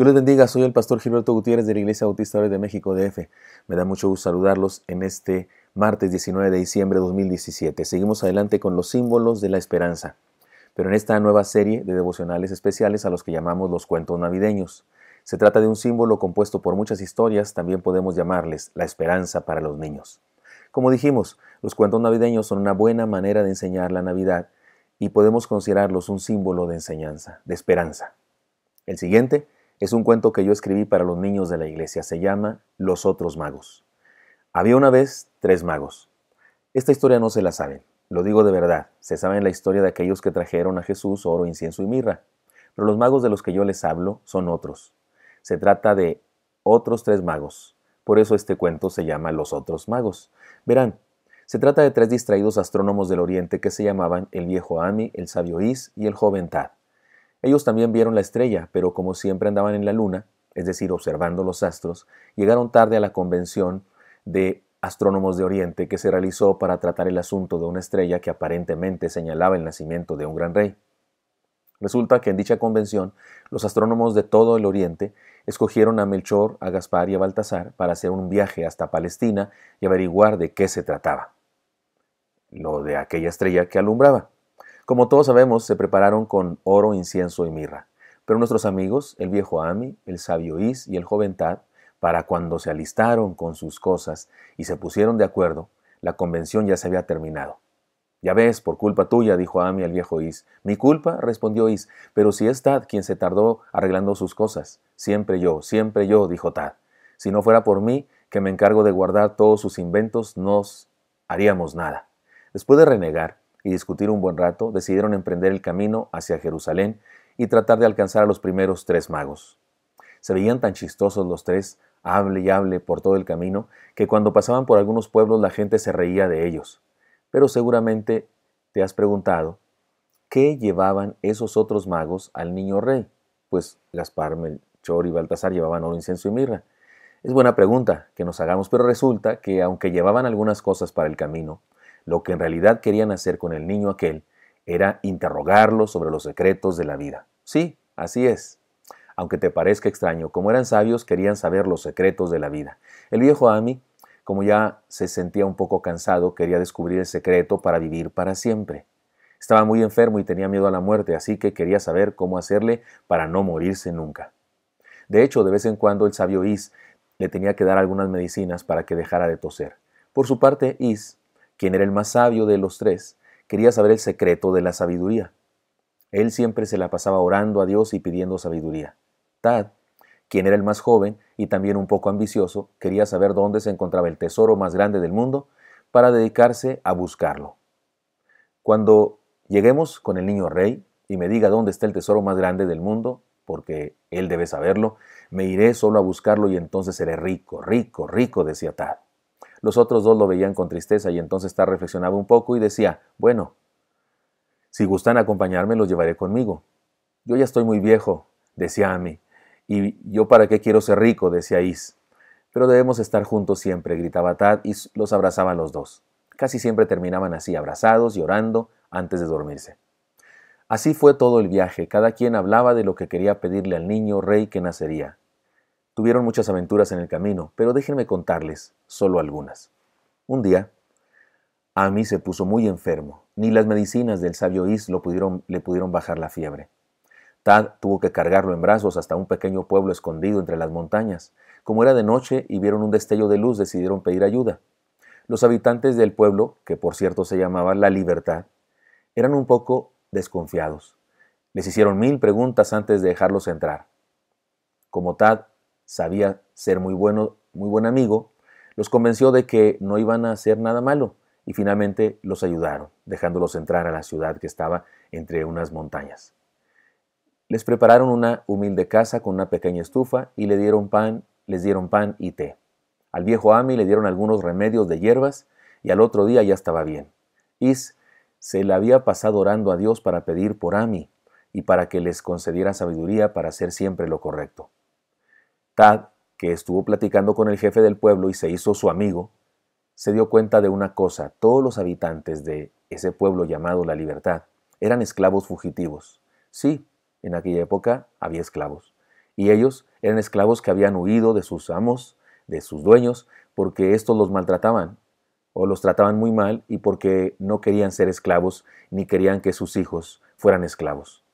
Dios les bendiga, soy el pastor Gilberto Gutiérrez de la Iglesia Bautista de México DF. Me da mucho gusto saludarlos en este martes 19 de diciembre de 2017. Seguimos adelante con los símbolos de la esperanza, pero en esta nueva serie de devocionales especiales a los que llamamos los cuentos navideños. Se trata de un símbolo compuesto por muchas historias, también podemos llamarles la esperanza para los niños. Como dijimos, los cuentos navideños son una buena manera de enseñar la Navidad y podemos considerarlos un símbolo de enseñanza, de esperanza. El siguiente es un cuento que yo escribí para los niños de la iglesia. Se llama Los otros magos. Había una vez tres magos. Esta historia no se la saben. Lo digo de verdad. Se saben la historia de aquellos que trajeron a Jesús oro, incienso y mirra. Pero los magos de los que yo les hablo son otros. Se trata de otros tres magos. Por eso este cuento se llama Los otros magos. Verán, se trata de tres distraídos astrónomos del Oriente que se llamaban el viejo Ami, el sabio Is y el joven Tad. Ellos también vieron la estrella, pero como siempre andaban en la luna, es decir, observando los astros, llegaron tarde a la convención de astrónomos de Oriente que se realizó para tratar el asunto de una estrella que aparentemente señalaba el nacimiento de un gran rey. Resulta que en dicha convención los astrónomos de todo el Oriente escogieron a Melchor, a Gaspar y a Baltasar para hacer un viaje hasta Palestina y averiguar de qué se trataba, lo de aquella estrella que alumbraba. Como todos sabemos, se prepararon con oro, incienso y mirra. Pero nuestros amigos, el viejo Ami, el sabio Is y el joven Tad, para cuando se alistaron con sus cosas y se pusieron de acuerdo, la convención ya se había terminado. Ya ves, por culpa tuya, dijo Ami al viejo Is. Mi culpa, respondió Is, pero si es Tad quien se tardó arreglando sus cosas. Siempre yo, siempre yo, dijo Tad. Si no fuera por mí, que me encargo de guardar todos sus inventos, no haríamos nada. Después de renegar, y discutir un buen rato, decidieron emprender el camino hacia Jerusalén y tratar de alcanzar a los primeros tres magos. Se veían tan chistosos los tres, hable y hable por todo el camino, que cuando pasaban por algunos pueblos la gente se reía de ellos. Pero seguramente te has preguntado, ¿qué llevaban esos otros magos al niño rey? Pues Gaspar, Melchor y Baltasar llevaban oro, incenso y mirra. Es buena pregunta que nos hagamos, pero resulta que aunque llevaban algunas cosas para el camino, lo que en realidad querían hacer con el niño aquel era interrogarlo sobre los secretos de la vida. Sí, así es. Aunque te parezca extraño, como eran sabios, querían saber los secretos de la vida. El viejo Ami, como ya se sentía un poco cansado, quería descubrir el secreto para vivir para siempre. Estaba muy enfermo y tenía miedo a la muerte, así que quería saber cómo hacerle para no morirse nunca. De hecho, de vez en cuando el sabio Is le tenía que dar algunas medicinas para que dejara de toser. Por su parte, Is quien era el más sabio de los tres, quería saber el secreto de la sabiduría. Él siempre se la pasaba orando a Dios y pidiendo sabiduría. Tad, quien era el más joven y también un poco ambicioso, quería saber dónde se encontraba el tesoro más grande del mundo para dedicarse a buscarlo. Cuando lleguemos con el niño rey y me diga dónde está el tesoro más grande del mundo, porque él debe saberlo, me iré solo a buscarlo y entonces seré rico, rico, rico, decía Tad. Los otros dos lo veían con tristeza y entonces Tar reflexionaba un poco y decía, bueno, si gustan acompañarme los llevaré conmigo. Yo ya estoy muy viejo, decía Ami, y yo para qué quiero ser rico, decía Is. Pero debemos estar juntos siempre, gritaba Tad y los abrazaban los dos. Casi siempre terminaban así, abrazados y antes de dormirse. Así fue todo el viaje, cada quien hablaba de lo que quería pedirle al niño rey que nacería. Tuvieron muchas aventuras en el camino, pero déjenme contarles solo algunas. Un día, Ami se puso muy enfermo. Ni las medicinas del sabio Is lo pudieron, le pudieron bajar la fiebre. Tad tuvo que cargarlo en brazos hasta un pequeño pueblo escondido entre las montañas. Como era de noche y vieron un destello de luz, decidieron pedir ayuda. Los habitantes del pueblo, que por cierto se llamaba La Libertad, eran un poco desconfiados. Les hicieron mil preguntas antes de dejarlos entrar. Como Tad sabía ser muy bueno, muy buen amigo, los convenció de que no iban a hacer nada malo y finalmente los ayudaron, dejándolos entrar a la ciudad que estaba entre unas montañas. Les prepararon una humilde casa con una pequeña estufa y le dieron pan, les dieron pan y té. Al viejo Ami le dieron algunos remedios de hierbas y al otro día ya estaba bien. Is se la había pasado orando a Dios para pedir por Ami y para que les concediera sabiduría para hacer siempre lo correcto que estuvo platicando con el jefe del pueblo y se hizo su amigo, se dio cuenta de una cosa, todos los habitantes de ese pueblo llamado La Libertad eran esclavos fugitivos. Sí, en aquella época había esclavos. Y ellos eran esclavos que habían huido de sus amos, de sus dueños, porque estos los maltrataban o los trataban muy mal y porque no querían ser esclavos ni querían que sus hijos fueran esclavos.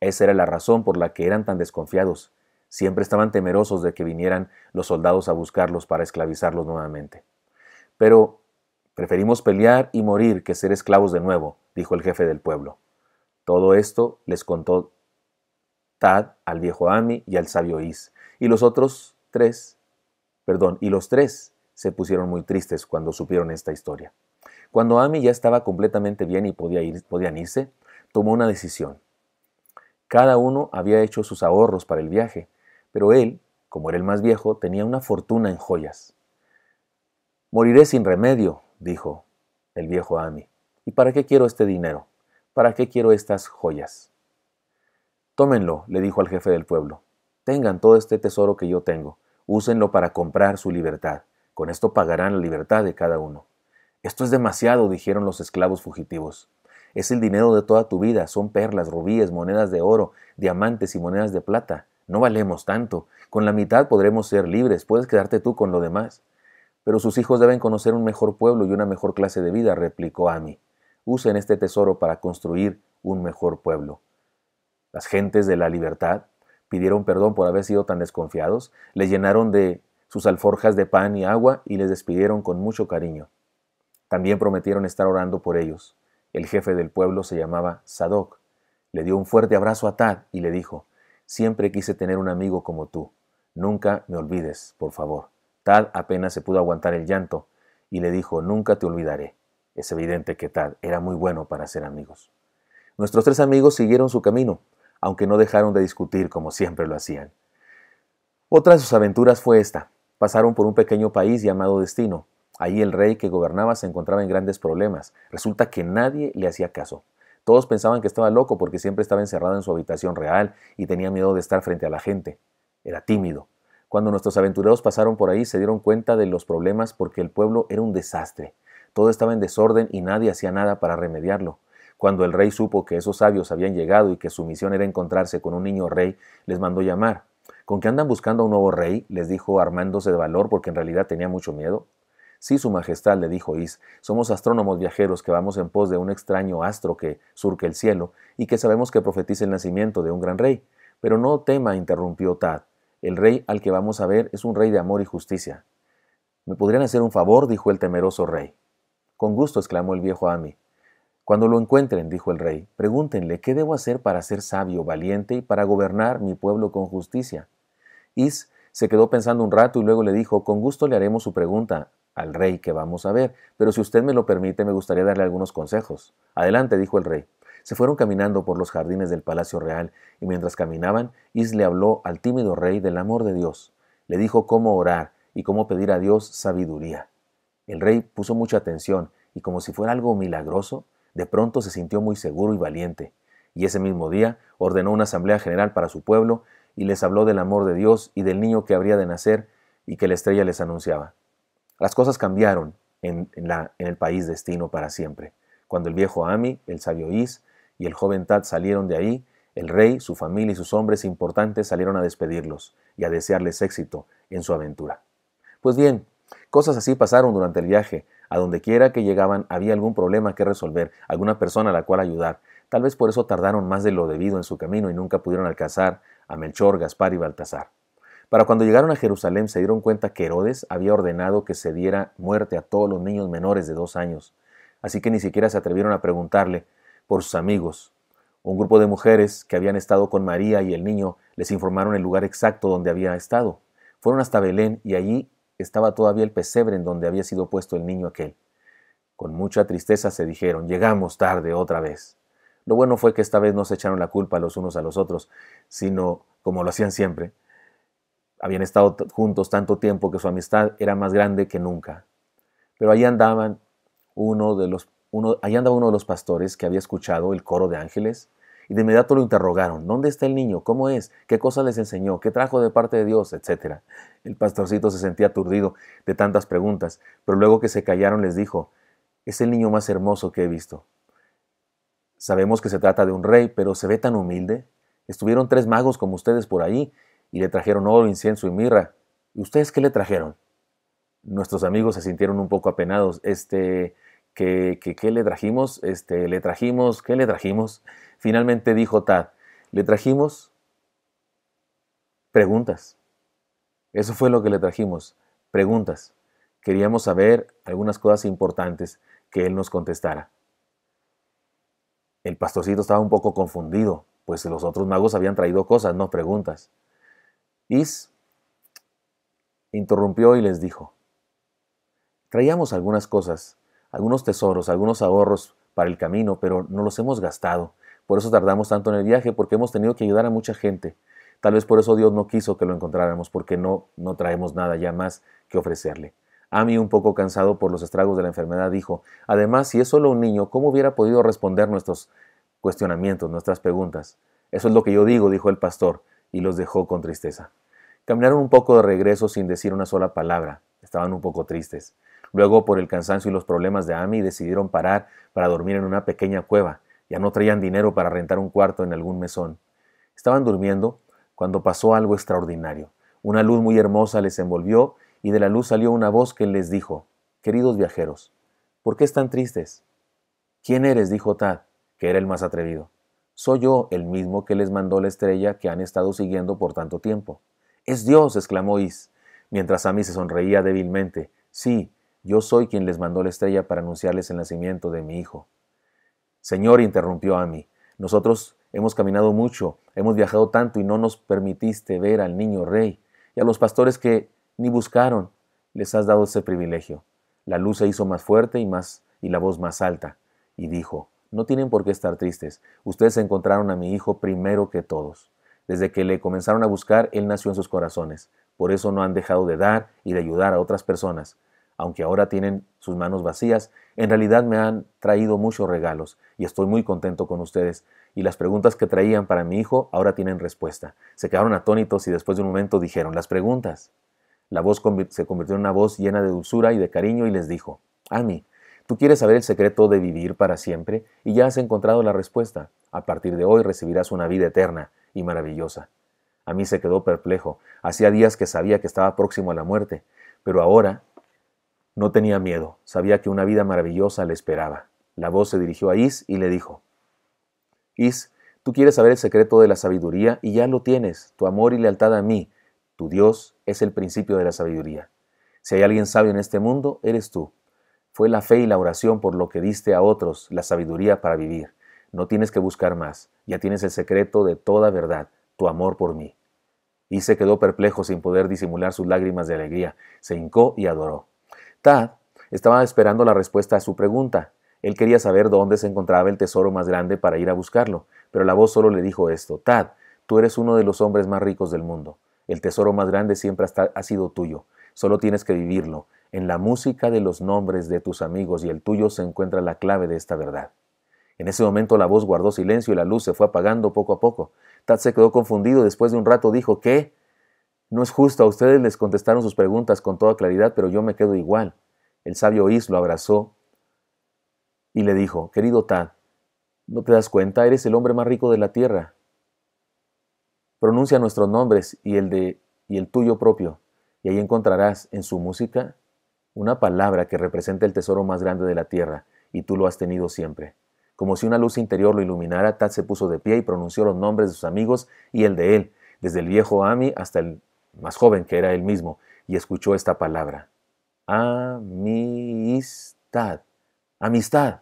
Esa era la razón por la que eran tan desconfiados siempre estaban temerosos de que vinieran los soldados a buscarlos para esclavizarlos nuevamente. Pero preferimos pelear y morir que ser esclavos de nuevo, dijo el jefe del pueblo. Todo esto les contó Tad al viejo Ami y al sabio Is, y los otros tres, perdón, y los tres se pusieron muy tristes cuando supieron esta historia. Cuando Ami ya estaba completamente bien y podía ir, podían irse, tomó una decisión. Cada uno había hecho sus ahorros para el viaje, pero él, como era el más viejo, tenía una fortuna en joyas. Moriré sin remedio, dijo el viejo Ami. ¿Y para qué quiero este dinero? ¿Para qué quiero estas joyas? Tómenlo, le dijo al jefe del pueblo. Tengan todo este tesoro que yo tengo. Úsenlo para comprar su libertad. Con esto pagarán la libertad de cada uno. Esto es demasiado, dijeron los esclavos fugitivos. Es el dinero de toda tu vida, son perlas, rubíes, monedas de oro, diamantes y monedas de plata. No valemos tanto. Con la mitad podremos ser libres, puedes quedarte tú con lo demás. Pero sus hijos deben conocer un mejor pueblo y una mejor clase de vida, replicó Ami. Usen este tesoro para construir un mejor pueblo. Las gentes de la libertad pidieron perdón por haber sido tan desconfiados, les llenaron de sus alforjas de pan y agua y les despidieron con mucho cariño. También prometieron estar orando por ellos. El jefe del pueblo se llamaba Sadoc. Le dio un fuerte abrazo a Tad y le dijo, Siempre quise tener un amigo como tú. Nunca me olvides, por favor. Tad apenas se pudo aguantar el llanto y le dijo, nunca te olvidaré. Es evidente que Tad era muy bueno para ser amigos. Nuestros tres amigos siguieron su camino, aunque no dejaron de discutir como siempre lo hacían. Otra de sus aventuras fue esta. Pasaron por un pequeño país llamado Destino. Allí el rey que gobernaba se encontraba en grandes problemas. Resulta que nadie le hacía caso. Todos pensaban que estaba loco porque siempre estaba encerrado en su habitación real y tenía miedo de estar frente a la gente. Era tímido. Cuando nuestros aventureros pasaron por ahí se dieron cuenta de los problemas porque el pueblo era un desastre. Todo estaba en desorden y nadie hacía nada para remediarlo. Cuando el rey supo que esos sabios habían llegado y que su misión era encontrarse con un niño rey, les mandó llamar. ¿Con qué andan buscando a un nuevo rey? les dijo armándose de valor porque en realidad tenía mucho miedo. Sí, Su Majestad, le dijo Is, somos astrónomos viajeros que vamos en pos de un extraño astro que surca el cielo y que sabemos que profetiza el nacimiento de un gran rey. Pero no tema, interrumpió Tad. El rey al que vamos a ver es un rey de amor y justicia. ¿Me podrían hacer un favor? dijo el temeroso rey. Con gusto, exclamó el viejo Ami. Cuando lo encuentren, dijo el rey, pregúntenle qué debo hacer para ser sabio, valiente y para gobernar mi pueblo con justicia. Is se quedó pensando un rato y luego le dijo, con gusto le haremos su pregunta, al rey que vamos a ver, pero si usted me lo permite me gustaría darle algunos consejos. Adelante, dijo el rey. Se fueron caminando por los jardines del Palacio Real, y mientras caminaban, Isle le habló al tímido rey del amor de Dios. Le dijo cómo orar y cómo pedir a Dios sabiduría. El rey puso mucha atención, y como si fuera algo milagroso, de pronto se sintió muy seguro y valiente. Y ese mismo día ordenó una asamblea general para su pueblo, y les habló del amor de Dios y del niño que habría de nacer y que la estrella les anunciaba. Las cosas cambiaron en, el país destino para siempre. Cuando el viejo Ami, el sabio Is y el joven Tad salieron de ahí, el rey, su familia y sus hombres importantes salieron a despedirlos y a desearles éxito en su aventura. Pues bien, cosas así pasaron durante el viaje. A dondequiera quiera que llegaban había algún problema que resolver, alguna persona a la cual ayudar. Tal vez por eso tardaron más de lo debido en su camino y nunca pudieron alcanzar a Melchor, Gaspar y Baltasar. Para cuando llegaron a Jerusalén se dieron cuenta que Herodes había ordenado que se diera muerte a todos los niños menores de dos años, así que ni siquiera se atrevieron a preguntarle por sus amigos. Un grupo de mujeres que habían estado con María y el niño les informaron el lugar exacto donde había estado. Fueron hasta Belén y allí estaba todavía el pesebre en donde había sido puesto el niño aquel. Con mucha tristeza se dijeron, llegamos tarde otra vez. Lo bueno fue que esta vez no se echaron la culpa los unos a los otros, sino, como lo hacían siempre, habían estado juntos tanto tiempo que su amistad era más grande que nunca. Pero ahí andaban uno de los andaba uno de los pastores que había escuchado el coro de ángeles y de inmediato lo interrogaron, ¿dónde está el niño? ¿Cómo es? ¿Qué cosa les enseñó? ¿Qué trajo de parte de Dios? Etcétera. El pastorcito se sentía aturdido de tantas preguntas, pero luego que se callaron les dijo, es el niño más hermoso que he visto. Sabemos que se trata de un rey, pero se ve tan humilde. Estuvieron tres magos como ustedes por ahí y le trajeron oro, incienso y mirra. ¿Y ustedes qué le trajeron? Nuestros amigos se sintieron un poco apenados. Este, ¿qué, qué, qué le trajimos? Este, ¿le trajimos? ¿Qué le trajimos? Finalmente dijo Tad, le trajimos preguntas. Eso fue lo que le trajimos, preguntas. Queríamos saber algunas cosas importantes que él nos contestara. El pastorcito estaba un poco confundido, pues los otros magos habían traído cosas, no preguntas. Is interrumpió y les dijo, traíamos algunas cosas, algunos tesoros, algunos ahorros para el camino, pero no los hemos gastado. Por eso tardamos tanto en el viaje, porque hemos tenido que ayudar a mucha gente. Tal vez por eso Dios no quiso que lo encontráramos, porque no, no traemos nada ya más que ofrecerle. Ami, un poco cansado por los estragos de la enfermedad, dijo, además, si es solo un niño, ¿cómo hubiera podido responder nuestros cuestionamientos, nuestras preguntas? Eso es lo que yo digo, dijo el pastor y los dejó con tristeza. Caminaron un poco de regreso sin decir una sola palabra. Estaban un poco tristes. Luego, por el cansancio y los problemas de Amy, decidieron parar para dormir en una pequeña cueva. Ya no traían dinero para rentar un cuarto en algún mesón. Estaban durmiendo cuando pasó algo extraordinario. Una luz muy hermosa les envolvió y de la luz salió una voz que les dijo, Queridos viajeros, ¿por qué están tristes? ¿Quién eres? dijo Tad, que era el más atrevido. Soy yo el mismo que les mandó la estrella que han estado siguiendo por tanto tiempo. Es Dios, exclamó Is, mientras mí se sonreía débilmente. Sí, yo soy quien les mandó la estrella para anunciarles el nacimiento de mi hijo. Señor, interrumpió Ami, nosotros hemos caminado mucho, hemos viajado tanto y no nos permitiste ver al niño rey y a los pastores que ni buscaron, les has dado ese privilegio. La luz se hizo más fuerte y más y la voz más alta y dijo: no tienen por qué estar tristes. Ustedes encontraron a mi hijo primero que todos. Desde que le comenzaron a buscar, él nació en sus corazones. Por eso no han dejado de dar y de ayudar a otras personas. Aunque ahora tienen sus manos vacías, en realidad me han traído muchos regalos y estoy muy contento con ustedes. Y las preguntas que traían para mi hijo ahora tienen respuesta. Se quedaron atónitos y después de un momento dijeron, las preguntas. La voz se convirtió en una voz llena de dulzura y de cariño y les dijo, Ami, Tú quieres saber el secreto de vivir para siempre y ya has encontrado la respuesta. A partir de hoy recibirás una vida eterna y maravillosa. A mí se quedó perplejo. Hacía días que sabía que estaba próximo a la muerte, pero ahora no tenía miedo. Sabía que una vida maravillosa le esperaba. La voz se dirigió a Is y le dijo, Is, tú quieres saber el secreto de la sabiduría y ya lo tienes, tu amor y lealtad a mí. Tu Dios es el principio de la sabiduría. Si hay alguien sabio en este mundo, eres tú. Fue la fe y la oración por lo que diste a otros la sabiduría para vivir. No tienes que buscar más, ya tienes el secreto de toda verdad, tu amor por mí. Y se quedó perplejo sin poder disimular sus lágrimas de alegría, se hincó y adoró. Tad estaba esperando la respuesta a su pregunta. Él quería saber dónde se encontraba el tesoro más grande para ir a buscarlo, pero la voz solo le dijo esto, Tad, tú eres uno de los hombres más ricos del mundo. El tesoro más grande siempre ha sido tuyo. Solo tienes que vivirlo, en la música de los nombres de tus amigos y el tuyo se encuentra la clave de esta verdad. En ese momento la voz guardó silencio y la luz se fue apagando poco a poco. Tad se quedó confundido. Después de un rato dijo, ¿qué? No es justo, a ustedes les contestaron sus preguntas con toda claridad, pero yo me quedo igual. El sabio Is lo abrazó y le dijo, querido Tad, ¿no te das cuenta? Eres el hombre más rico de la tierra. Pronuncia nuestros nombres y el, de, y el tuyo propio, y ahí encontrarás en su música una palabra que representa el tesoro más grande de la tierra, y tú lo has tenido siempre. Como si una luz interior lo iluminara, Tad se puso de pie y pronunció los nombres de sus amigos y el de él, desde el viejo Ami hasta el más joven que era él mismo, y escuchó esta palabra. Amistad. Amistad.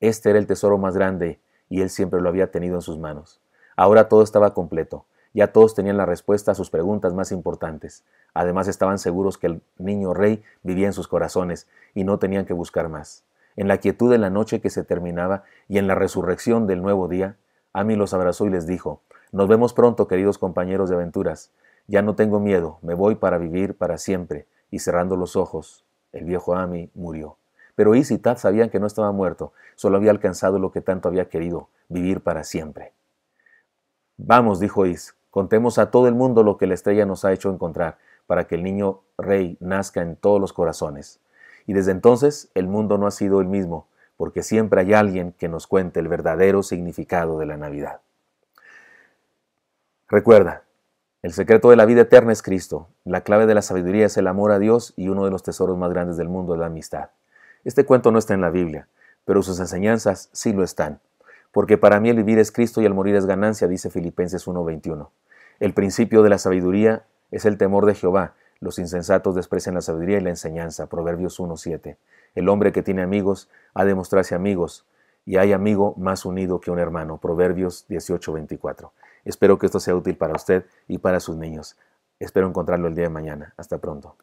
Este era el tesoro más grande y él siempre lo había tenido en sus manos. Ahora todo estaba completo. Ya todos tenían la respuesta a sus preguntas más importantes. Además estaban seguros que el niño rey vivía en sus corazones y no tenían que buscar más. En la quietud de la noche que se terminaba y en la resurrección del nuevo día, Ami los abrazó y les dijo, Nos vemos pronto, queridos compañeros de aventuras. Ya no tengo miedo, me voy para vivir para siempre. Y cerrando los ojos, el viejo Ami murió. Pero Is y Tad sabían que no estaba muerto, solo había alcanzado lo que tanto había querido, vivir para siempre. Vamos, dijo Is, Contemos a todo el mundo lo que la estrella nos ha hecho encontrar, para que el niño rey nazca en todos los corazones. Y desde entonces el mundo no ha sido el mismo, porque siempre hay alguien que nos cuente el verdadero significado de la Navidad. Recuerda, el secreto de la vida eterna es Cristo, la clave de la sabiduría es el amor a Dios y uno de los tesoros más grandes del mundo es la amistad. Este cuento no está en la Biblia, pero sus enseñanzas sí lo están, porque para mí el vivir es Cristo y el morir es ganancia, dice Filipenses 1.21. El principio de la sabiduría es el temor de Jehová. Los insensatos desprecian la sabiduría y la enseñanza. Proverbios 1.7. El hombre que tiene amigos ha de mostrarse amigos, y hay amigo más unido que un hermano. Proverbios 18.24. Espero que esto sea útil para usted y para sus niños. Espero encontrarlo el día de mañana. Hasta pronto.